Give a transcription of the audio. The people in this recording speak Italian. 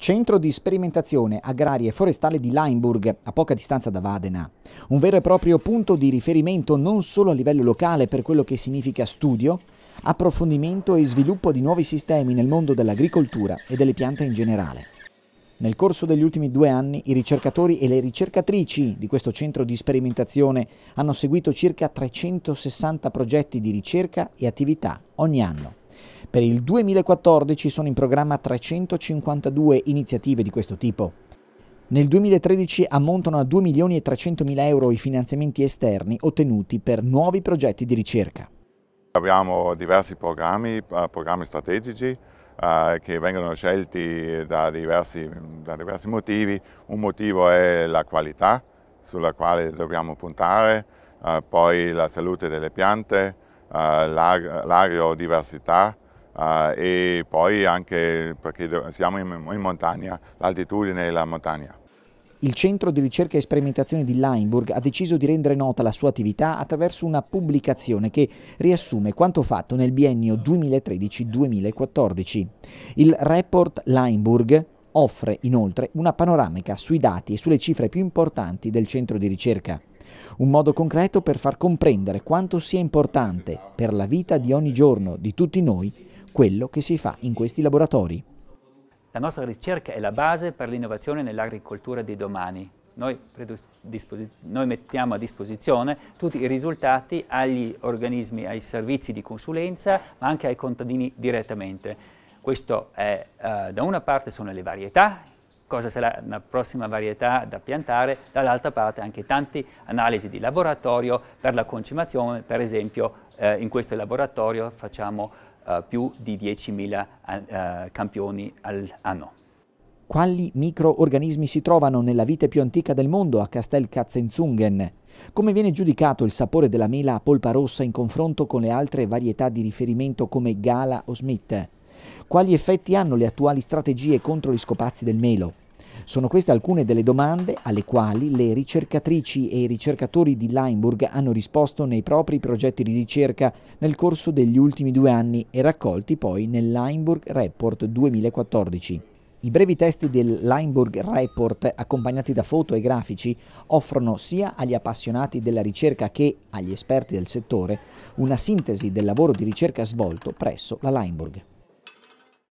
Centro di sperimentazione agraria e forestale di Leinburg, a poca distanza da Vadena. Un vero e proprio punto di riferimento non solo a livello locale per quello che significa studio, approfondimento e sviluppo di nuovi sistemi nel mondo dell'agricoltura e delle piante in generale. Nel corso degli ultimi due anni i ricercatori e le ricercatrici di questo centro di sperimentazione hanno seguito circa 360 progetti di ricerca e attività ogni anno. Per il 2014 sono in programma 352 iniziative di questo tipo. Nel 2013 ammontano a 2 milioni e 300 mila euro i finanziamenti esterni ottenuti per nuovi progetti di ricerca. Abbiamo diversi programmi, eh, programmi strategici eh, che vengono scelti da diversi, da diversi motivi. Un motivo è la qualità sulla quale dobbiamo puntare, eh, poi la salute delle piante, eh, l'agro, l'agrodiversità, eh, e poi anche perché siamo in, in montagna, l'altitudine e la montagna. Il Centro di ricerca e sperimentazione di Leinburg ha deciso di rendere nota la sua attività attraverso una pubblicazione che riassume quanto fatto nel biennio 2013-2014. Il report Leinburg offre inoltre una panoramica sui dati e sulle cifre più importanti del centro di ricerca. Un modo concreto per far comprendere quanto sia importante per la vita di ogni giorno di tutti noi quello che si fa in questi laboratori. La nostra ricerca è la base per l'innovazione nell'agricoltura di domani. Noi, noi, mettiamo a disposizione tutti i risultati agli organismi, ai servizi di consulenza, ma anche ai contadini direttamente. Questo è, eh, da una parte sono le varietà, cosa sarà la prossima varietà da piantare, dall'altra parte anche tante analisi di laboratorio per la concimazione, per esempio eh, in questo laboratorio facciamo eh, più di 10.000 uh, eh, campioni all'anno. Quali microorganismi si trovano nella vite più antica del mondo a Castel Katzenzungen? Come viene giudicato il sapore della mela a polpa rossa in confronto con le altre varietà di riferimento come Gala o Smith? Quali effetti hanno le attuali strategie contro gli scopazzi del melo? Sono queste alcune delle domande alle quali le ricercatrici e i ricercatori di Leinburg hanno risposto nei propri progetti di ricerca nel corso degli ultimi due anni e raccolti poi nel Leinburg Report 2014. I brevi testi del Leinburg Report, accompagnati da foto e grafici, offrono sia agli appassionati della ricerca che agli esperti del settore una sintesi del lavoro di ricerca svolto presso la Leinburg.